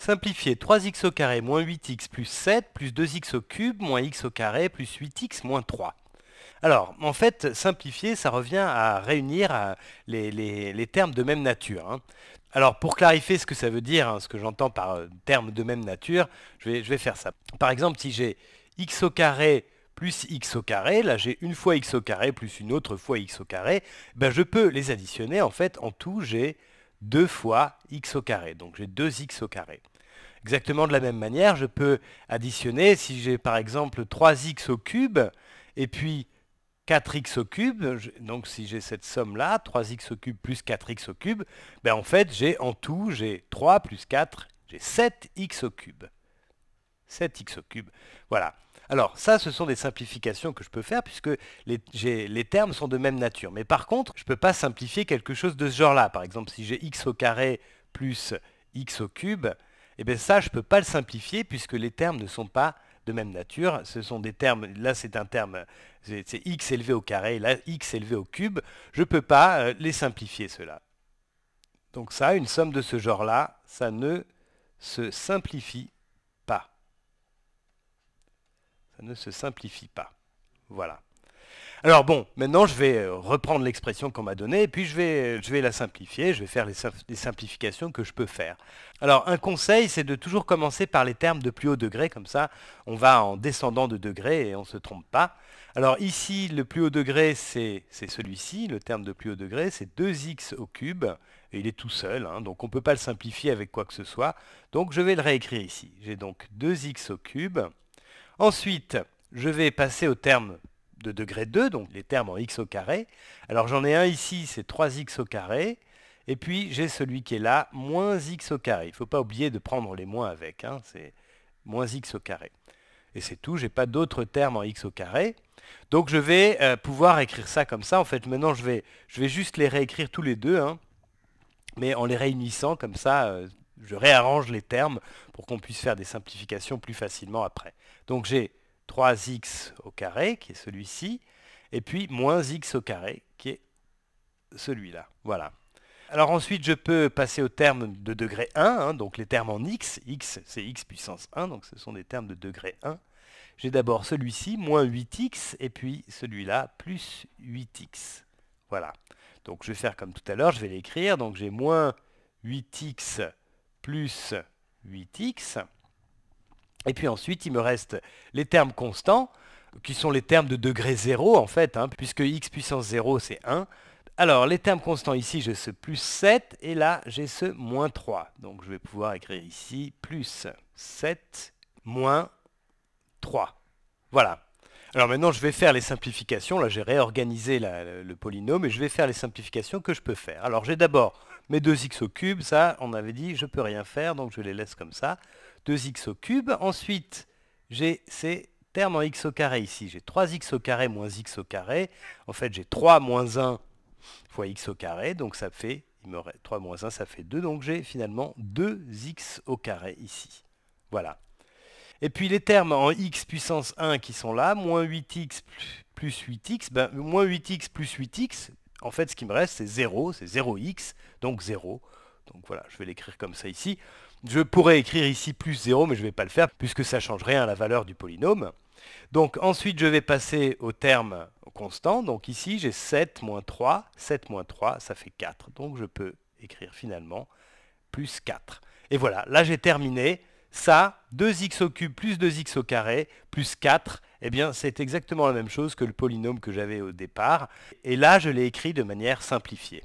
Simplifier 3x au carré moins 8x plus 7 plus 2x au cube moins x au carré plus 8x moins 3. Alors, en fait, simplifier, ça revient à réunir euh, les, termes de même nature. Hein. Alors, pour clarifier ce que ça veut dire, hein, ce que j'entends par euh, termes de même nature, je vais, je vais faire ça. Par exemple, si j'ai x au carré plus x au carré, là j'ai une fois x au carré plus une autre fois x au carré, ben je peux les additionner, en fait, en tout j'ai 2 fois x au carré. Donc j'ai 2x au carré. Exactement de la même manière, je peux additionner, si j'ai par exemple 3x au cube, et puis 4x au cube, donc si j'ai cette somme-là, 3x au cube plus 4x au cube, ben, en fait j'ai en tout, j'ai 3 plus 4, j'ai 7x au cube. 7x au cube. Voilà. Alors ça, ce sont des simplifications que je peux faire puisque les, les termes sont de même nature. Mais par contre, je ne peux pas simplifier quelque chose de ce genre-là. Par exemple, si j'ai x au carré plus x au cube, et eh bien ça, je ne peux pas le simplifier puisque les termes ne sont pas de même nature. Ce sont des termes, là c'est un terme, c'est x élevé au carré, là x élevé au cube. Je ne peux pas euh, les simplifier, cela. Donc ça, une somme de ce genre-là, ça ne se simplifie ne se simplifie pas. Voilà. Alors bon, maintenant je vais euh, reprendre l'expression qu'on m'a donnée et puis je vais, euh, je vais, la simplifier, je vais faire les, simplifications que je peux faire. Alors un conseil, c'est de toujours commencer par les termes de plus haut degré, comme ça on va en descendant de degré et on ne se trompe pas. Alors ici, le plus haut degré, c'est celui-ci, le terme de plus haut degré, c'est 2x au cube, et il est tout seul, hein, donc on ne peut pas le simplifier avec quoi que ce soit. Donc je vais le réécrire ici. J'ai donc 2x au cube Ensuite, je vais passer aux termes de degré 2, donc les termes en x au carré. Alors j'en ai un ici, c'est 3x au carré. Et puis j'ai celui qui est là, moins x au carré. Il ne faut pas oublier de prendre les moins avec, hein, c'est moins x au carré. Et c'est tout, je n'ai pas d'autres termes en x au carré. Donc je vais euh, pouvoir écrire ça comme ça. En fait, maintenant, je vais, je vais juste les réécrire tous les deux, hein, mais en les réunissant comme ça, euh, je réarrange les termes pour qu'on puisse faire des simplifications plus facilement après. Donc j'ai 3x au carré, qui est celui-ci, et puis moins x au carré, qui est celui-là. Voilà. Alors ensuite, je peux passer aux termes de degré 1, hein, donc les termes en x, x c'est x puissance 1, donc ce sont des termes de degré 1. J'ai d'abord celui-ci, moins 8x, et puis celui-là, plus 8x. Voilà. Donc je vais faire comme tout à l'heure, je vais l'écrire, donc j'ai moins 8x plus 8x. Et puis ensuite, il me reste les termes constants, qui sont les termes de degré 0 en fait, hein, puisque x puissance 0 c'est 1. Alors les termes constants ici, j'ai ce plus 7 et là j'ai ce moins 3. Donc je vais pouvoir écrire ici plus 7 moins 3. Voilà. Alors maintenant, je vais faire les simplifications. Là, j'ai réorganisé le, polynôme et je vais faire les simplifications que je peux faire. Alors j'ai d'abord mes 2x au cube. Ça, on avait dit, je peux rien faire, donc je les laisse comme ça. 2x au cube. Ensuite, j'ai ces termes en x au carré ici. J'ai 3x au carré moins x au carré. En fait, j'ai 3 moins 1 fois x au carré. Donc ça fait, il me, 3 moins 1, ça fait 2. Donc j'ai finalement 2x au carré ici. Voilà. Et puis les termes en x puissance 1 qui sont là, moins 8x plus 8x, ben, moins 8x plus 8x, en fait ce qui me reste c'est 0, c'est 0x, donc 0. Donc voilà, je vais l'écrire comme ça ici. Je pourrais écrire ici plus 0, mais je ne vais pas le faire, puisque ça ne change rien à la valeur du polynôme. Donc ensuite, je vais passer au terme constant. Donc ici, j'ai 7 moins 3. 7 moins 3, ça fait 4. Donc je peux écrire finalement plus 4. Et voilà, là j'ai terminé ça, 2x plus 2x au carré plus 4, eh bien c'est exactement la même chose que le polynôme que j'avais au départ. Et là, je l'ai écrit de manière simplifiée.